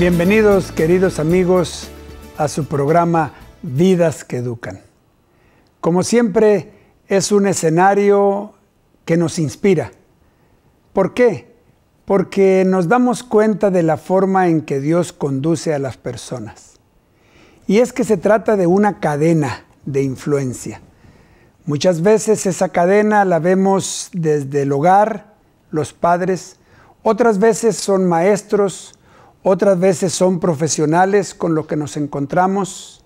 Bienvenidos queridos amigos a su programa Vidas que Educan. Como siempre es un escenario que nos inspira. ¿Por qué? Porque nos damos cuenta de la forma en que Dios conduce a las personas. Y es que se trata de una cadena de influencia. Muchas veces esa cadena la vemos desde el hogar, los padres, otras veces son maestros, otras veces son profesionales con los que nos encontramos.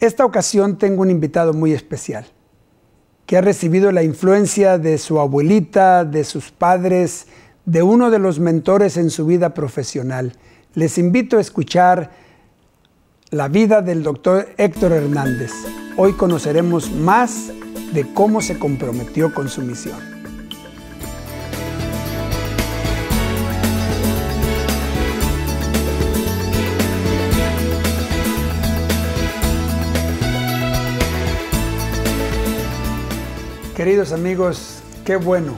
Esta ocasión tengo un invitado muy especial, que ha recibido la influencia de su abuelita, de sus padres, de uno de los mentores en su vida profesional. Les invito a escuchar la vida del doctor Héctor Hernández. Hoy conoceremos más de cómo se comprometió con su misión. Queridos amigos, qué bueno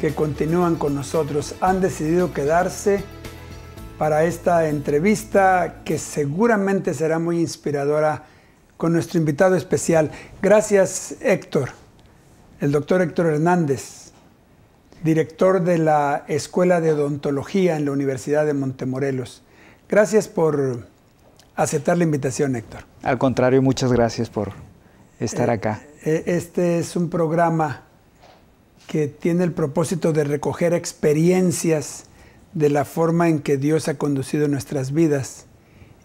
que continúan con nosotros. Han decidido quedarse para esta entrevista que seguramente será muy inspiradora con nuestro invitado especial. Gracias Héctor, el doctor Héctor Hernández, director de la Escuela de Odontología en la Universidad de Montemorelos. Gracias por aceptar la invitación, Héctor. Al contrario, muchas gracias por estar eh, acá. E, este es un programa que tiene el propósito de recoger experiencias de la forma en que Dios ha conducido nuestras vidas.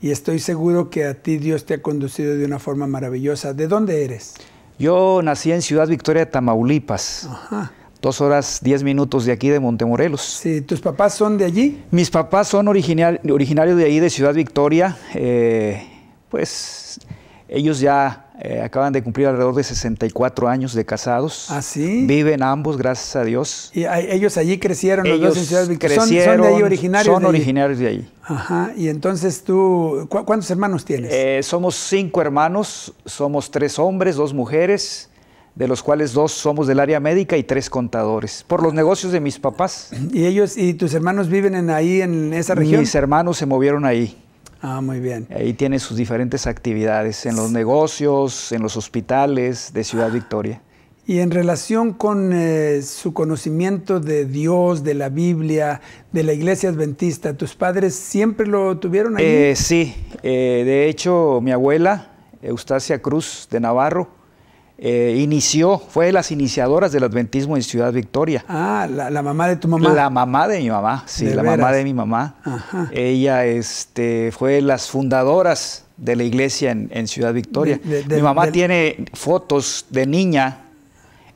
Y estoy seguro que a ti Dios te ha conducido de una forma maravillosa. ¿De dónde eres? Yo nací en Ciudad Victoria, Tamaulipas. Dos horas, diez minutos de aquí de Montemorelos. Sí, ¿tus papás son de allí? Mis papás son originarios de allí, de Ciudad Victoria. Eh, pues ellos ya eh, acaban de cumplir alrededor de 64 años de casados. ¿Ah, Viven ambos, gracias a Dios. ¿Y ellos allí crecieron ellos ¿Son, de ahí originarios? Son de originarios de ahí. Ajá, y entonces tú, ¿cuántos hermanos tienes? Eh, somos cinco hermanos, somos tres hombres, dos mujeres de los cuales dos somos del área médica y tres contadores, por los negocios de mis papás. ¿Y ellos y tus hermanos viven en ahí, en esa región? Mis hermanos se movieron ahí. Ah, muy bien. Ahí tiene sus diferentes actividades en los negocios, en los hospitales de Ciudad ah. Victoria. Y en relación con eh, su conocimiento de Dios, de la Biblia, de la iglesia adventista, ¿tus padres siempre lo tuvieron ahí? Eh, sí, eh, de hecho mi abuela, Eustacia Cruz de Navarro, eh, inició, fue las iniciadoras del adventismo en Ciudad Victoria. Ah, la, mamá de tu mamá. La mamá de mi mamá, sí, la mamá de mi mamá. Ella este, fue las fundadoras de la iglesia en, Ciudad Victoria. mi mamá tiene fotos de niña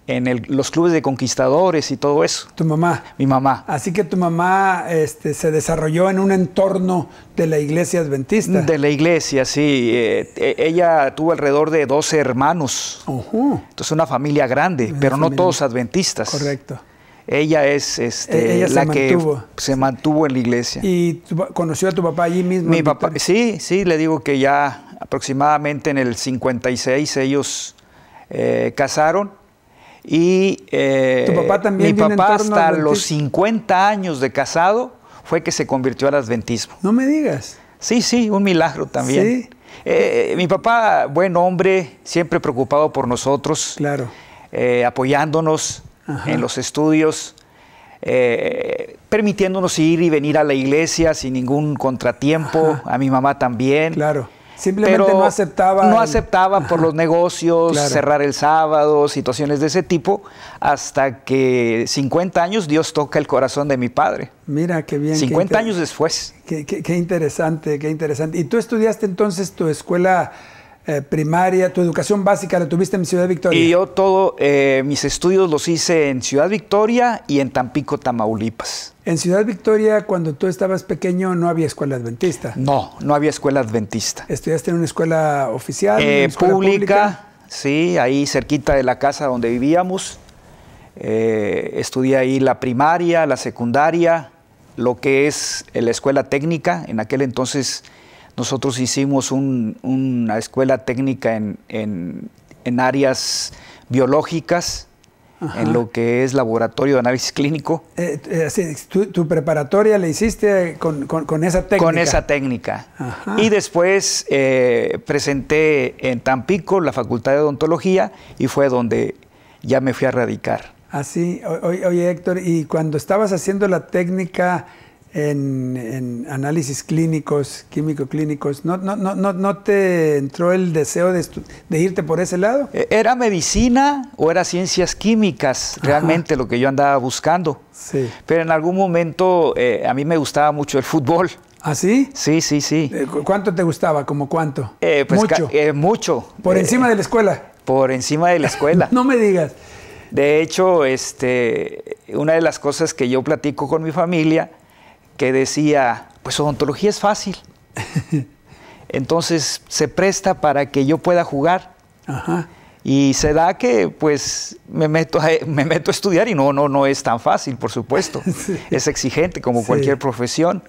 en los clubes de conquistadores y todo eso. Tu mamá. Mi mamá. Así que tu mamá este, se desarrolló en un entorno de la iglesia adventista. De la iglesia, sí. Eh, eh, ella tuvo alrededor de 12 hermanos. Entonces una familia grande, pero no todos adventistas. Correcto. Ella es este, e-, la que se mantuvo en la iglesia. ¿Y conoció a tu papá allí mismo? Mi papá, sí, sí, le digo que ya aproximadamente en el 56 ellos eh, casaron y eh, mi papá hasta los 50 años de casado fue que se convirtió al adventismo. No me digas. Sí, sí, un milagro también. Eh, mi papá, buen hombre, siempre preocupado por nosotros. Eh, apoyándonos en los estudios, permitiéndonos ir y venir a la iglesia sin ningún contratiempo, a mi mamá también. Claro. Simplemente no aceptaba. No aceptaba por los negocios, cerrar el sábado, situaciones de ese tipo, hasta que 50 años Dios toca el corazón de mi padre. Mira, qué bien. 50 años después. qué interesante, qué interesante. ¿Y tú estudiaste entonces tu escuela? Eh, primaria, tu educación básica la tuviste en Ciudad Victoria. Y yo todo, eh, mis estudios los hice en Ciudad Victoria y en Tampico, Tamaulipas. En Ciudad Victoria, cuando tú estabas pequeño, no había escuela adventista. No, no había escuela adventista. ¿Estudiaste en una escuela oficial? Eh, pública, pública, sí, ahí cerquita de la casa donde vivíamos. estudié ahí la primaria, la secundaria, lo que es la escuela técnica. En aquel entonces nosotros hicimos una escuela técnica en, áreas biológicas, en lo que es laboratorio de análisis clínico. Eh, eh, tu, preparatoria la hiciste con, esa técnica. Con esa técnica. Y después eh, presenté en Tampico la Facultad de Odontología y fue donde ya me fui a radicar. Así, oye Héctor, y cuando estabas haciendo la técnica en, análisis clínicos, químico-clínicos, ¿no, no, no, ¿no te entró el deseo de, irte por ese lado? E-, ¿Era medicina o era ciencias químicas realmente lo que yo andaba buscando? Sí. Pero en algún momento eh, a mí me gustaba mucho el fútbol. ¿Ah, sí? Sí, sí, sí. Eh, ¿Cuánto te gustaba? ¿Como cuánto? Eh, pues mucho. mucho. ¿Por encima de la escuela? Por encima de la escuela. no me digas. De hecho, este, una de las cosas que yo platico con mi familia que decía, pues odontología es fácil. Entonces se presta para que yo pueda jugar. Y se da que pues me meto, a, me meto a estudiar y no, no, no es tan fácil, por supuesto. Es exigente como cualquier profesión.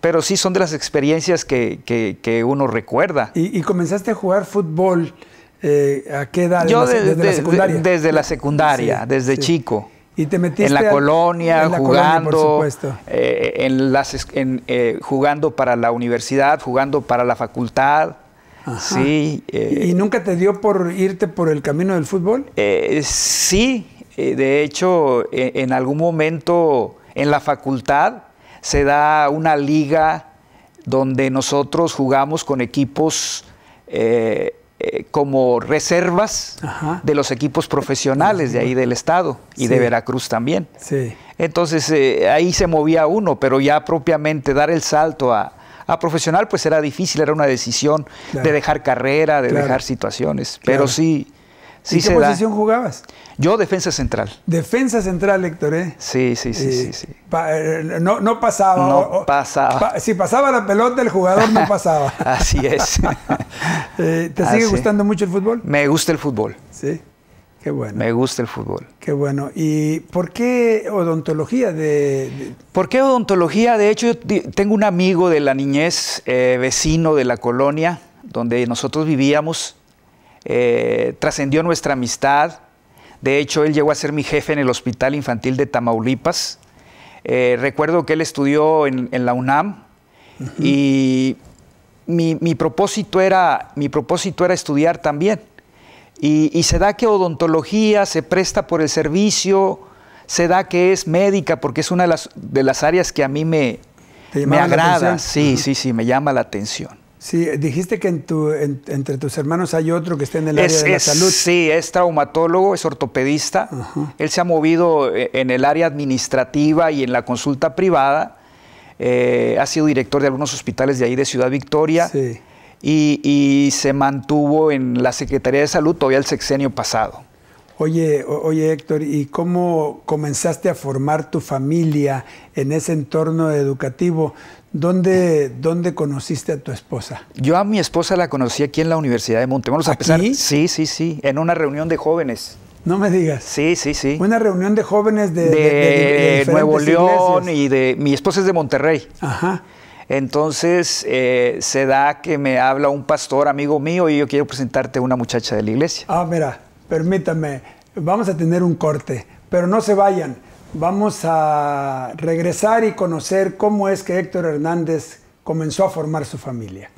Pero sí son de las experiencias que, uno recuerda. ¿Y, comenzaste a jugar fútbol eh, a qué edad? Yo desde la secundaria, desde chico te en la colonia, jugando, eh, las, eh, jugando para la universidad, jugando para la facultad. Eh, ¿Y nunca te dio por irte por el camino del fútbol? sí, de hecho, e-, en algún momento en la facultad se da una liga donde nosotros jugamos con equipos eh, como reservas de los equipos profesionales de ahí del Estado y de Veracruz también. Entonces eh, ahí se movía uno, pero ya propiamente dar el salto a, a profesional pues era difícil, era una decisión de dejar carrera, de dejar situaciones, pero sí qué posición jugabas? Yo defensa central. Defensa central, Héctor, ¿eh? Sí, sí, sí, eh, sí. Eh, no, pasaba. No pasaba. si pasaba la pelota, el jugador no pasaba. Así es. Eh, ¿Te sigue ah, gustando mucho el fútbol? Me gusta el fútbol. Sí. Qué bueno. Me gusta el fútbol. Qué bueno. ¿Y por qué odontología? De, ¿Por qué odontología? De hecho, yo tengo un amigo de la niñez, vecino de la colonia donde nosotros vivíamos eh, trascendió nuestra amistad. De hecho, él llegó a ser mi jefe en el Hospital Infantil de Tamaulipas. Eh, recuerdo que él estudió en, la UNAM y mi, propósito era, mi propósito era estudiar también. Y, se da que odontología se presta por el servicio, se da que es médica, porque es una de las, áreas que a mí me, agrada. Sí, sí, sí, me llama la atención. Sí, dijiste que entre tus hermanos hay otro que está en el área de la salud. Sí, es traumatólogo, es ortopedista. Él se ha movido eh, en el área administrativa y en la consulta privada. Eh, ha sido director de algunos hospitales de ahí de Ciudad Victoria. Sí. Y, se mantuvo en la Secretaría de Salud todavía el sexenio pasado. Oye, oye Héctor, ¿y cómo comenzaste a formar tu familia en ese entorno educativo? ¿Dónde, conociste a tu esposa? Yo a mi esposa la conocí aquí en la Universidad de Montemoros. ¿Aquí? sí, sí, sí, en una reunión de jóvenes. No me digas. Sí, sí, sí. Una reunión de jóvenes de, Nuevo León y de... Mi esposa es de Monterrey. Ajá. Entonces eh, se da que me habla un pastor amigo mío y yo quiero presentarte a una muchacha de la iglesia. Ah, mira, permítame, vamos a tener un corte, pero no se vayan. Vamos a regresar y conocer cómo es que Héctor Hernández comenzó a formar su familia.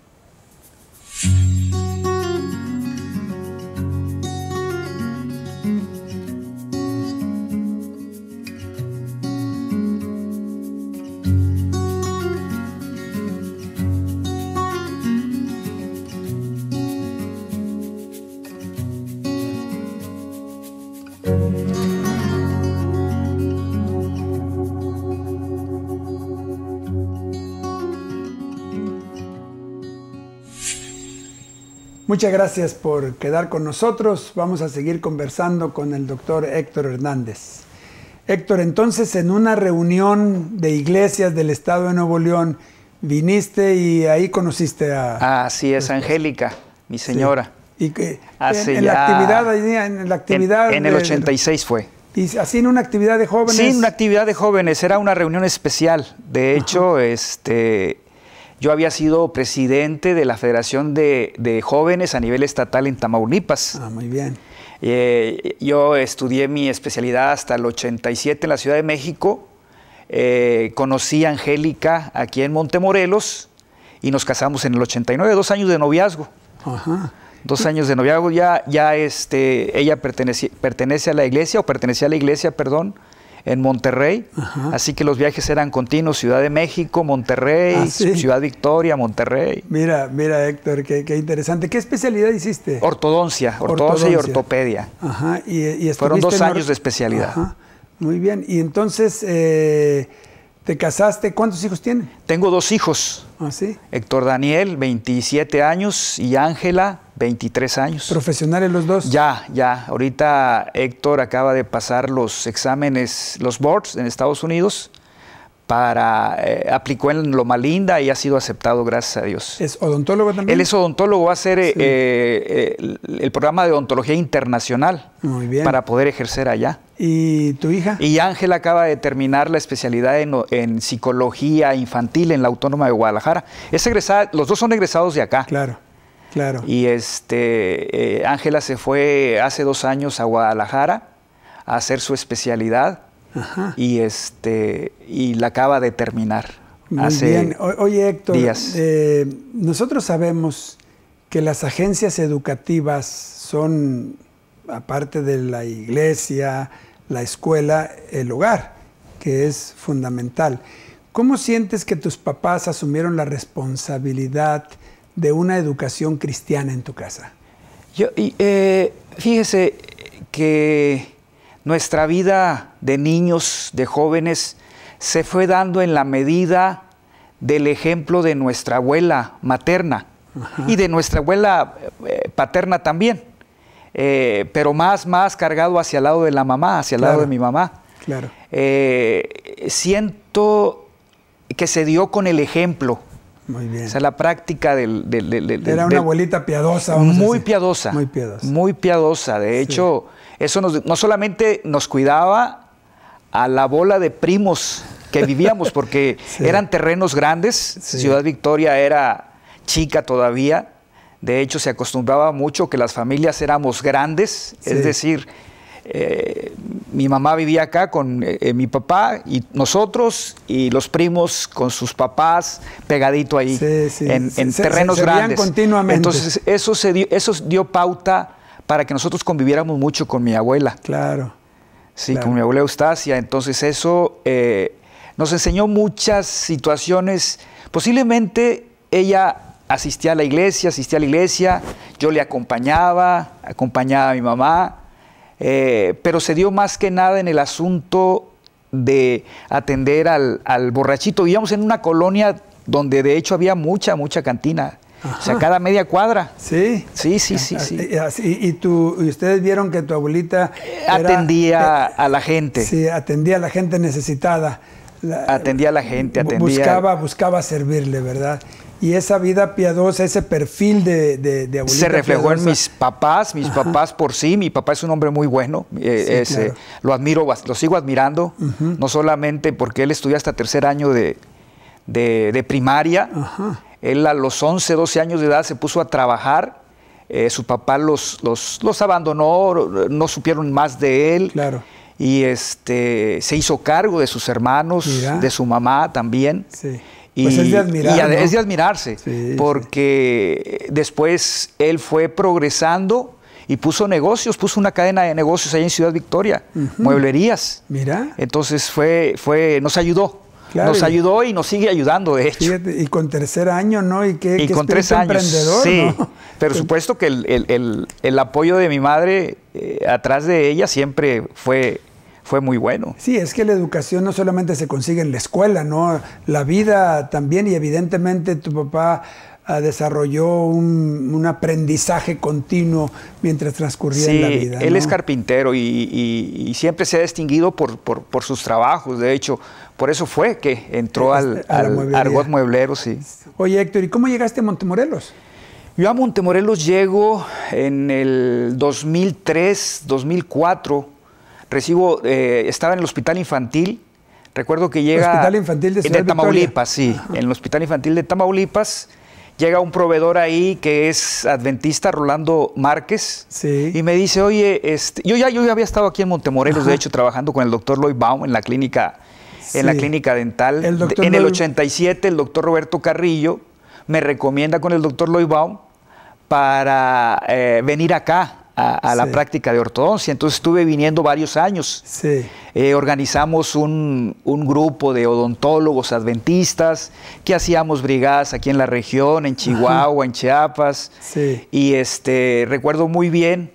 Muchas gracias por quedar con nosotros. Vamos a seguir conversando con el doctor Héctor Hernández. Héctor, entonces en una reunión de iglesias del Estado de Nuevo León, viniste y ahí conociste a... Ah, sí, es, Angélica, mi señora. Y que en, la actividad, en la actividad... En, el 86 fue. ¿Y así en una actividad de jóvenes? Sí, en una actividad de jóvenes. Era una reunión especial. De hecho, este yo había sido presidente de la Federación de, Jóvenes a nivel estatal en Tamaulipas. Ah, muy bien. Eh, yo estudié mi especialidad hasta el 87 en la Ciudad de México. Eh, conocí a Angélica aquí en Montemorelos y nos casamos en el 89, dos años de noviazgo. Ajá. Dos años de noviazgo, ya, ya este, ella pertenece, pertenece a la iglesia, o pertenecía a la iglesia, perdón, en Monterrey. Así que los viajes eran continuos, Ciudad de México, Monterrey, ah, Ciudad Victoria, Monterrey. Mira, mira Héctor, qué, qué interesante. ¿Qué especialidad hiciste? Ortodoncia, ortodoncia, y ortopedia. Ajá, y, Fueron dos años de especialidad. Muy bien, y entonces... Eh, ¿Te casaste? ¿Cuántos hijos tiene? Tengo dos hijos. ¿Ah, sí? Héctor Daniel, 27 años, y Ángela, 23 años. ¿Profesionales los dos? Ya, ya. Ahorita Héctor acaba de pasar los exámenes, los boards en Estados Unidos para eh, aplicó en Loma Linda y ha sido aceptado, gracias a Dios. ¿Es odontólogo también? Él es odontólogo, va a hacer eh, eh, el, programa de odontología internacional para poder ejercer allá. ¿Y tu hija? Y Ángela acaba de terminar la especialidad en, psicología infantil en la Autónoma de Guadalajara. Es egresada, los dos son egresados de acá. Claro. Claro. Y este Ángela se fue hace dos años a Guadalajara a hacer su especialidad y este y la acaba de terminar Muy bien. oye Héctor eh, nosotros sabemos que las agencias educativas son aparte de la iglesia la escuela el hogar que es fundamental cómo sientes que tus papás asumieron la responsabilidad de una educación cristiana en tu casa yo y, eh, fíjese que nuestra vida de niños, de jóvenes, se fue dando en la medida del ejemplo de nuestra abuela materna y de nuestra abuela eh, paterna también, eh, pero más, más cargado hacia el lado de la mamá, hacia el lado de mi mamá. Claro. Eh, siento que se dio con el ejemplo, muy bien. O sea, la práctica del... Era una abuelita piadosa. muy piadosa. Muy piadosa. Muy piadosa. De hecho, eso no solamente nos cuidaba a la bola de primos que vivíamos, porque eran terrenos grandes, Ciudad Victoria era chica todavía, de hecho se acostumbraba mucho que las familias éramos grandes, es decir, eh, mi mamá vivía acá con eh, eh, mi papá y nosotros y los primos con sus papás pegadito ahí en, terrenos grandes. Continuamente. Entonces eso dio, eso dio pauta para que nosotros conviviéramos mucho con mi abuela. Claro. Sí, con mi abuela Eustacia. Entonces eso nos enseñó muchas situaciones. Posiblemente ella asistía a la iglesia, asistía a la iglesia, yo le acompañaba, acompañaba a mi mamá eh, pero se dio más que nada en el asunto de atender al, borrachito. Vivíamos en una colonia donde de hecho había mucha, mucha cantina. O sea, cada media cuadra. Sí. Sí, sí, sí, ah, Y, tú, y ustedes vieron que tu abuelita... atendía eh, a la gente. Sí, atendía a la gente necesitada. atendía a la gente, atendía... Buscaba, buscaba servirle, ¿verdad? y esa vida piadosa, ese perfil de, abuelita Se reflejó en mis papás, mis papás por sí, mi papá es un hombre muy bueno, eh, eh, lo admiro, lo sigo admirando, no solamente porque él estudió hasta tercer año de, primaria, él a los 11, 12 años de edad se puso a trabajar. Eh, su papá los, los, los abandonó, no supieron más de él. Claro y este, se hizo cargo de sus hermanos, de su mamá también. Y, pues es de, y es de admirarse, porque después él fue progresando y puso negocios, puso una cadena de negocios ahí en Ciudad Victoria, mueblerías. Mira. Entonces fue, fue, nos ayudó. nos ayudó y nos sigue ayudando, de hecho. y con tercer año, ¿no? Y, qué, y con tres años. Emprendedor, sí. Pero supuesto que el, el apoyo de mi madre eh, atrás de ella siempre fue fue muy bueno. Sí, es que la educación no solamente se consigue en la escuela, ¿no? La vida también, y evidentemente tu papá ah, desarrolló un, aprendizaje continuo mientras transcurría en la vida. Él es carpintero y, siempre se ha distinguido por, sus trabajos, de hecho. Por eso fue que entró eh, al, este, al Argot Mueblero, sí. Oye, Héctor, ¿y cómo llegaste a Montemorelos? Yo a Montemorelos llego en el 2003, 2004. Recibo, eh, estaba en el hospital infantil. Recuerdo que llega. ¿El hospital infantil de, Tamaulipas, sí. En el hospital infantil de Tamaulipas llega un proveedor ahí que es adventista, Rolando Márquez, sí. y me dice, oye, este, yo, ya, yo había estado aquí en Montemorelos, de hecho, trabajando con el doctor Lloyd Baum en la clínica, en la clínica dental. en el 87, el doctor Roberto Carrillo me recomienda con el doctor Loibau para eh, venir acá a, la práctica de ortodoncia. Entonces estuve viniendo varios años. Eh, organizamos un, grupo de odontólogos adventistas que hacíamos brigadas aquí en la región, en Chihuahua, en Chiapas. Y este, recuerdo muy bien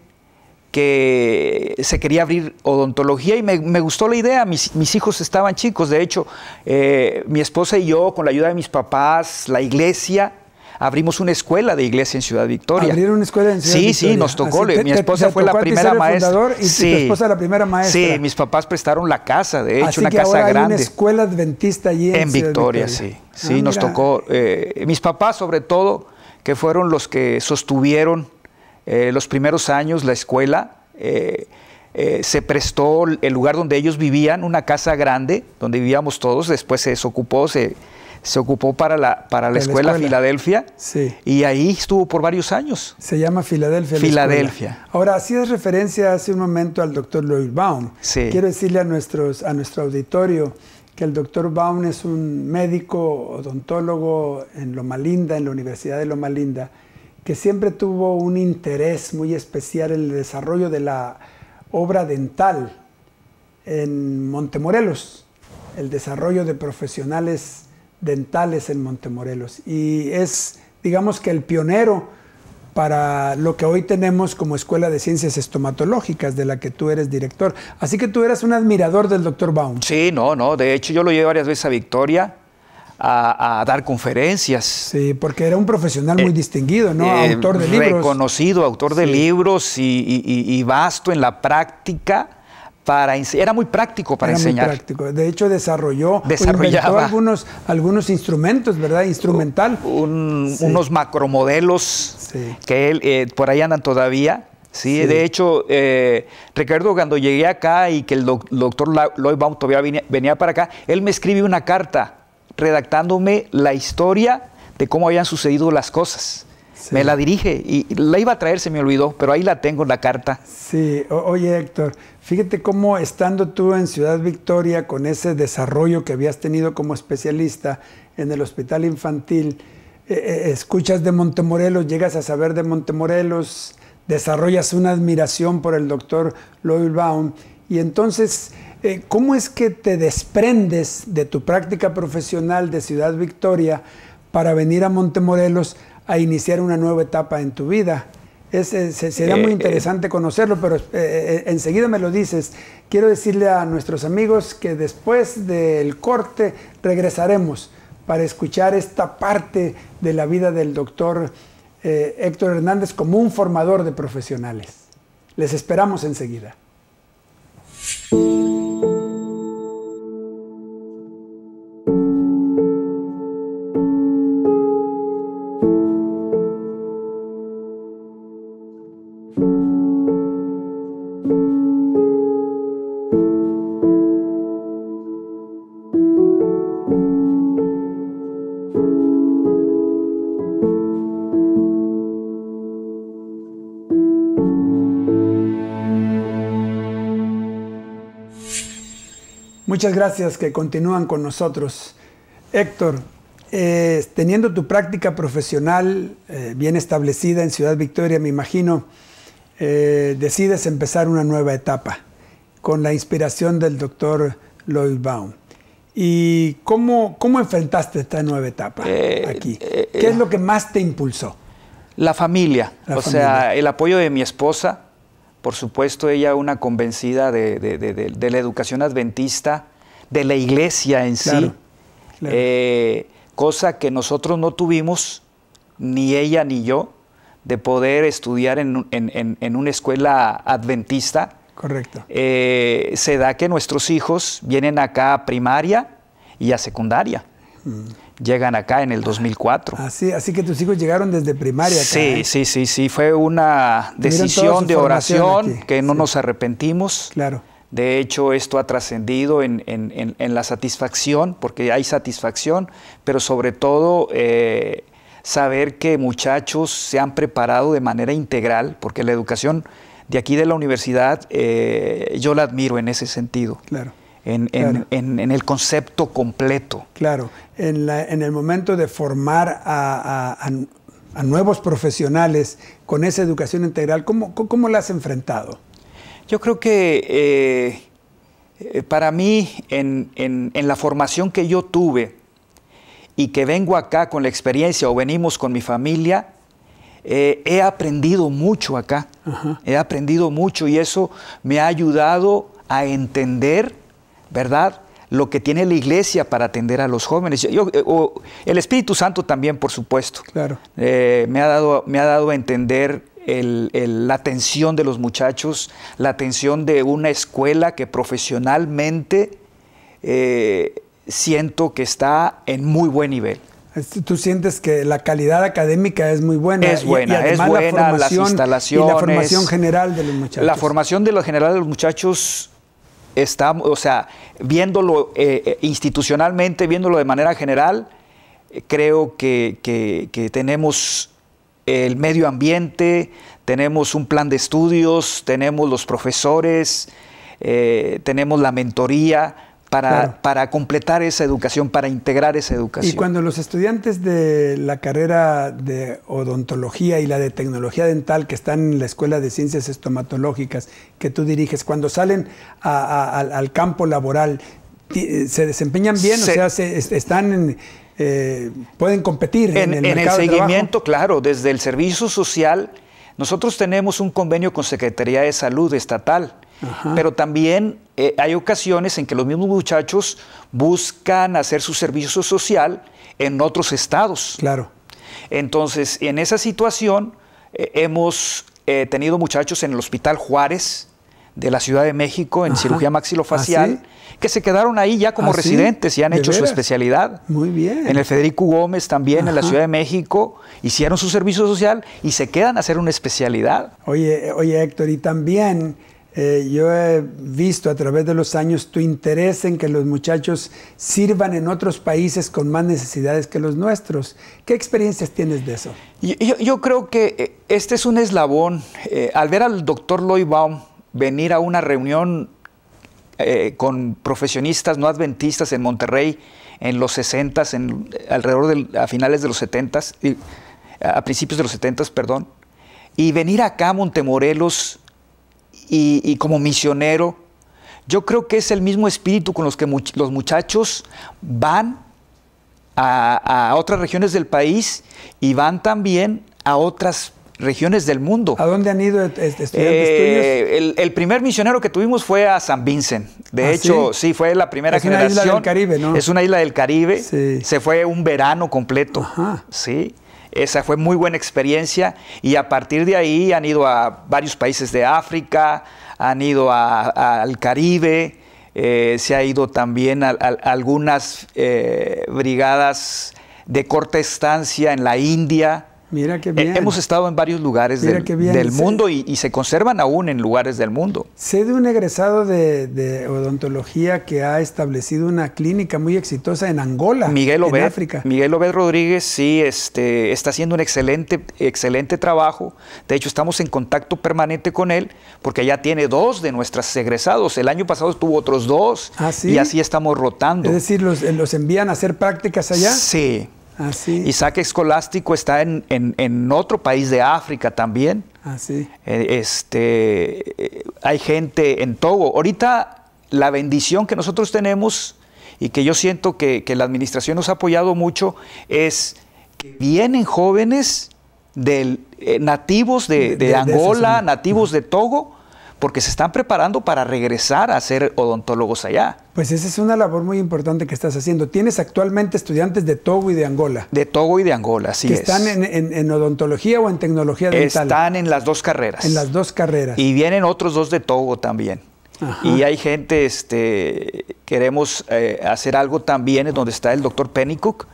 que se quería abrir odontología y me, gustó la idea. Mis, hijos estaban chicos, de hecho, eh, mi esposa y yo, con la ayuda de mis papás, la iglesia, abrimos una escuela de iglesia en Ciudad Victoria. ¿Abrieron una escuela en Ciudad sí, Victoria? Sí, sí, nos tocó. mi esposa fue la primera maestra. Y sí, esposa la primera maestra. Sí, mis papás prestaron la casa, de hecho, una casa grande. una escuela adventista allí en, Ciudad Victoria, Victoria, sí. Ah, sí, nos tocó. Eh, mis papás, sobre todo, que fueron los que sostuvieron eh, los primeros años la escuela eh, eh, se prestó el lugar donde ellos vivían, una casa grande donde vivíamos todos, después se desocupó, se, se ocupó para la, para la, escuela, Filadelfia sí. y ahí estuvo por varios años. Se llama Filadelfia. Filadelfia. Ahora, hacías referencia hace un momento al doctor Lloyd Baum. Quiero decirle a, nuestros, a nuestro auditorio que el doctor Baum es un médico odontólogo en Loma Linda, en la Universidad de Loma Linda que siempre tuvo un interés muy especial en el desarrollo de la obra dental en Montemorelos, el desarrollo de profesionales dentales en Montemorelos. Y es, digamos que el pionero para lo que hoy tenemos como Escuela de Ciencias Estomatológicas, de la que tú eres director. Así que tú eras un admirador del doctor Baum. Sí, no, no. De hecho, yo lo llevé varias veces a Victoria a, dar conferencias. Sí, porque era un profesional muy eh, distinguido, ¿no? Eh, autor de libros. Reconocido, autor de libros y, y, vasto en la práctica. Para, era muy práctico para enseñar. práctico. De hecho, desarrolló Desarrollaba algunos, algunos instrumentos, ¿verdad? Instrumental. Unos macromodelos que él, eh, por ahí andan todavía. Sí, de hecho, eh, Ricardo, cuando llegué acá y que el doctor Lloyd Baum todavía venía, venía, para acá, él me escribió una carta redactándome la historia de cómo habían sucedido las cosas. Me la dirige y la iba a traer, se me olvidó, pero ahí la tengo en la carta. Sí, oye Héctor, fíjate cómo estando tú en Ciudad Victoria con ese desarrollo que habías tenido como especialista en el hospital infantil, eh, eh, escuchas de Montemorelos, llegas a saber de Montemorelos, desarrollas una admiración por el doctor Lloyd Baum y entonces eh, ¿Cómo es que te desprendes de tu práctica profesional de Ciudad Victoria para venir a Montemorelos a iniciar una nueva etapa en tu vida? Eh, sería muy eh, interesante conocerlo, pero enseguida me lo dices. Quiero decirle a nuestros amigos que después del corte regresaremos para escuchar esta parte de la vida del doctor Héctor Hernández como un formador de profesionales. Les esperamos enseguida. Muchas gracias que continúan con nosotros. Héctor, eh, teniendo tu práctica profesional eh, bien establecida en Ciudad Victoria, me imagino, eh, decides empezar una nueva etapa con la inspiración del doctor Lloyd Baum. ¿Y cómo, enfrentaste esta nueva etapa aquí? ¿Qué es lo que más te impulsó? La familia, o sea, el apoyo de mi esposa, por supuesto, ella una convencida de la educación adventista, de la iglesia en sí, eh, cosa que nosotros no tuvimos, ni ella ni yo, de poder estudiar en, una escuela adventista. Correcto. Eh, se da que nuestros hijos vienen acá a primaria y a secundaria. Mm. Llegan acá en el 2004. Así, ah, así que tus hijos llegaron desde primaria. sí, ¿eh? sí, sí, sí. Fue una decisión de oración que no nos arrepentimos. Claro de hecho, esto ha trascendido en, la satisfacción, porque hay satisfacción, pero sobre todo eh, saber que muchachos se han preparado de manera integral, porque la educación de aquí de la universidad eh, yo la admiro en ese sentido. Claro. En, el concepto completo. Claro, en, el momento de formar a, nuevos profesionales con esa educación integral, ¿cómo, cómo la has enfrentado? Yo creo que eh, para mí, en, la formación que yo tuve y que vengo acá con la experiencia o venimos con mi familia, eh, he aprendido mucho acá. He aprendido mucho y eso me ha ayudado a entender, ¿verdad? lo que tiene la iglesia para atender a los jóvenes. el Espíritu Santo también, por supuesto. Claro. Eh, me, ha dado, me ha dado a entender la atención de los muchachos, la atención de una escuela que profesionalmente eh, siento que está en muy buen nivel. Tú sientes que la calidad académica es muy buena. Es buena, es buena, las instalaciones. Y la formación general de los muchachos. La formación de lo general de los muchachos está, o sea, viéndolo eh, eh, institucionalmente, viéndolo de manera general, creo que tenemos el medio ambiente, tenemos un plan de estudios, tenemos los profesores, eh, tenemos la mentoría para, completar esa educación, para integrar esa educación. Y cuando los estudiantes de la carrera de odontología y la de tecnología dental que están en la Escuela de Ciencias Estomatológicas que tú diriges, cuando salen al campo laboral, eh, ¿se desempeñan bien? o sea, se, están en eh, pueden competir en, el el en el seguimiento, claro, desde el servicio social. Nosotros tenemos un convenio con Secretaría de Salud Estatal, pero también eh, hay ocasiones en que los mismos muchachos buscan hacer su servicio social en otros estados. Claro. Entonces, en esa situación eh, hemos tenido muchachos en el Hospital Juárez, de la Ciudad de México en cirugía maxilofacial, ¿Ah, que se quedaron ahí ya como ¿Ah, residentes y han hecho su especialidad. Muy bien. En el Federico Gómez también, en la Ciudad de México, hicieron su servicio social y se quedan a hacer una especialidad. Oye, oye Héctor, y también eh, yo he visto a través de los años tu interés en que los muchachos sirvan en otros países con más necesidades que los nuestros. ¿Qué experiencias tienes de eso? Yo, creo que eh, este es un eslabón. Eh, al ver al doctor Loy Baum, venir a una reunión eh, con profesionistas no adventistas en Monterrey en los 60, en, eh, alrededor de a finales de los 70, a principios de los 70, perdón, y venir acá a Montemorelos y, como misionero, yo creo que es el mismo espíritu con los que los muchachos van a, a, otras regiones del país y van también a otras regiones del mundo. ¿A dónde han ido estudiantes eh, El, primer misionero que tuvimos fue a San Vincent. De ¿Ah, hecho, ¿sí? fue la primera generación. Es una isla del Caribe, ¿no? Es una isla del Caribe. Se fue un verano completo. Sí. Esa fue muy buena experiencia y a partir de ahí han ido a varios países de África, han ido al Caribe, eh, se ha ido también a, algunas eh, brigadas de corta estancia en la India, Mira qué eh, bien. Hemos estado en varios lugares del, mundo y, se conservan aún en lugares del mundo. Sé de un egresado de, odontología que ha establecido una clínica muy exitosa en Angola, Miguel en África. Miguel Obed Rodríguez sí este, está haciendo un excelente, excelente trabajo. De hecho, estamos en contacto permanente con él porque ya tiene dos de nuestros egresados. El año pasado estuvo otros dos ¿Ah, y así estamos rotando. Es decir, los, eh, los envían a hacer prácticas allá. Sí, Isaac Escolástico está en, otro país de África también. Eh, este, eh, hay gente en Togo. Ahorita la bendición que nosotros tenemos y que yo siento que, la administración nos ha apoyado mucho es que vienen jóvenes del, eh, nativos de, Angola, nativos de Togo, porque se están preparando para regresar a ser odontólogos allá. Pues esa es una labor muy importante que estás haciendo. Tienes actualmente estudiantes de Togo y de Angola. De Togo y de Angola, sí. Que están en, odontología o en tecnología dental. Están en las dos carreras. En las dos carreras. Y vienen otros dos de Togo también. Y hay gente, este, queremos eh, hacer algo también, es donde está el doctor Pennycook.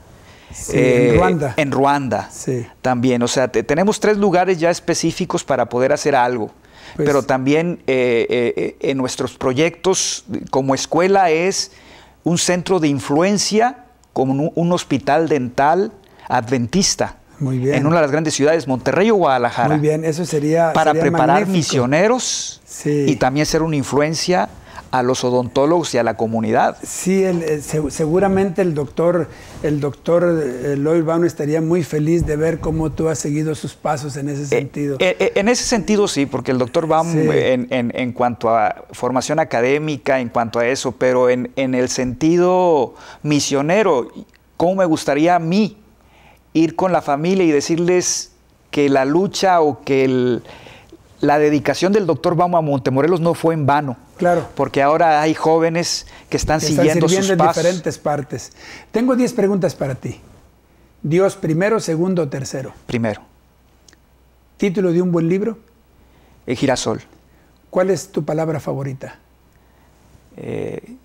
en eh, Ruanda. En Ruanda. Sí. También, o sea, tenemos tres lugares ya específicos para poder hacer algo. Pues Pero también eh, eh, eh, en nuestros proyectos como escuela es un centro de influencia, como un hospital dental adventista. En una de las grandes ciudades, Monterrey o Guadalajara. Muy bien, eso sería. Para preparar misioneros y también ser una influencia a los odontólogos y a la comunidad. Sí, eh, seguramente el doctor, el doctor eh, Lloyd Vano estaría muy feliz de ver cómo tú has seguido sus pasos en ese eh, sentido. en ese sentido sí, porque el doctor Baum en, en, en, cuanto a formación académica, en cuanto a eso, pero en, en el sentido misionero, ¿cómo me gustaría a mí ir con la familia y decirles que la lucha o que la dedicación del doctor Baum a Montemorelos no fue en vano? Claro. Porque ahora hay jóvenes que están siguiendo están sirviendo sus en diferentes partes. Tengo 10 preguntas para ti. Dios primero, segundo, tercero. Primero. Título de un buen libro. El girasol. ¿Cuál es tu palabra favorita? Eh,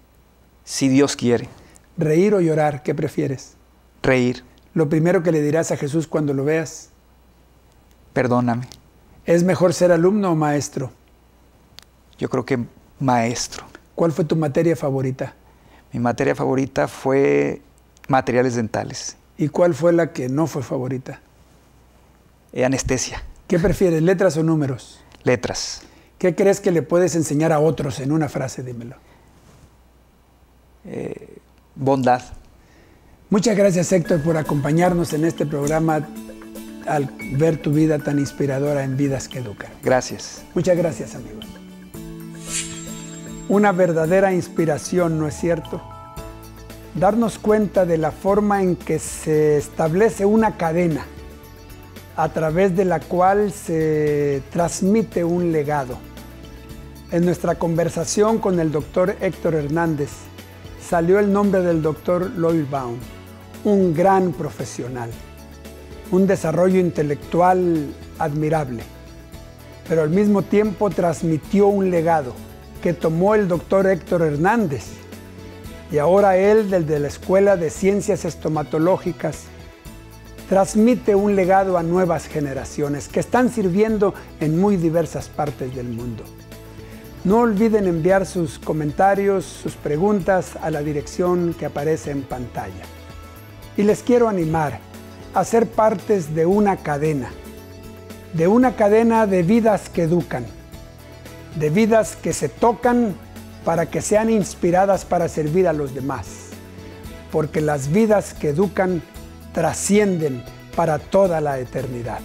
si Dios quiere. Reír o llorar, ¿qué prefieres? Reír. Lo primero que le dirás a Jesús cuando lo veas. Perdóname. ¿Es mejor ser alumno o maestro? Yo creo que maestro. ¿Cuál fue tu materia favorita? Mi materia favorita fue materiales dentales. ¿Y cuál fue la que no fue favorita? Eh, anestesia. ¿Qué prefieres, letras o números? Letras. ¿Qué crees que le puedes enseñar a otros en una frase? Dímelo. Eh, bondad. Muchas gracias Héctor por acompañarnos en este programa al ver tu vida tan inspiradora en Vidas que Educar. Gracias. Muchas gracias amigos una verdadera inspiración, ¿no es cierto? Darnos cuenta de la forma en que se establece una cadena a través de la cual se transmite un legado. En nuestra conversación con el doctor Héctor Hernández salió el nombre del doctor Lloyd Baum, un gran profesional, un desarrollo intelectual admirable, pero al mismo tiempo transmitió un legado que tomó el doctor Héctor Hernández. Y ahora él, desde la Escuela de Ciencias Estomatológicas, transmite un legado a nuevas generaciones que están sirviendo en muy diversas partes del mundo. No olviden enviar sus comentarios, sus preguntas a la dirección que aparece en pantalla. Y les quiero animar a ser partes de una cadena, de una cadena de vidas que educan de vidas que se tocan para que sean inspiradas para servir a los demás. Porque las vidas que educan trascienden para toda la eternidad.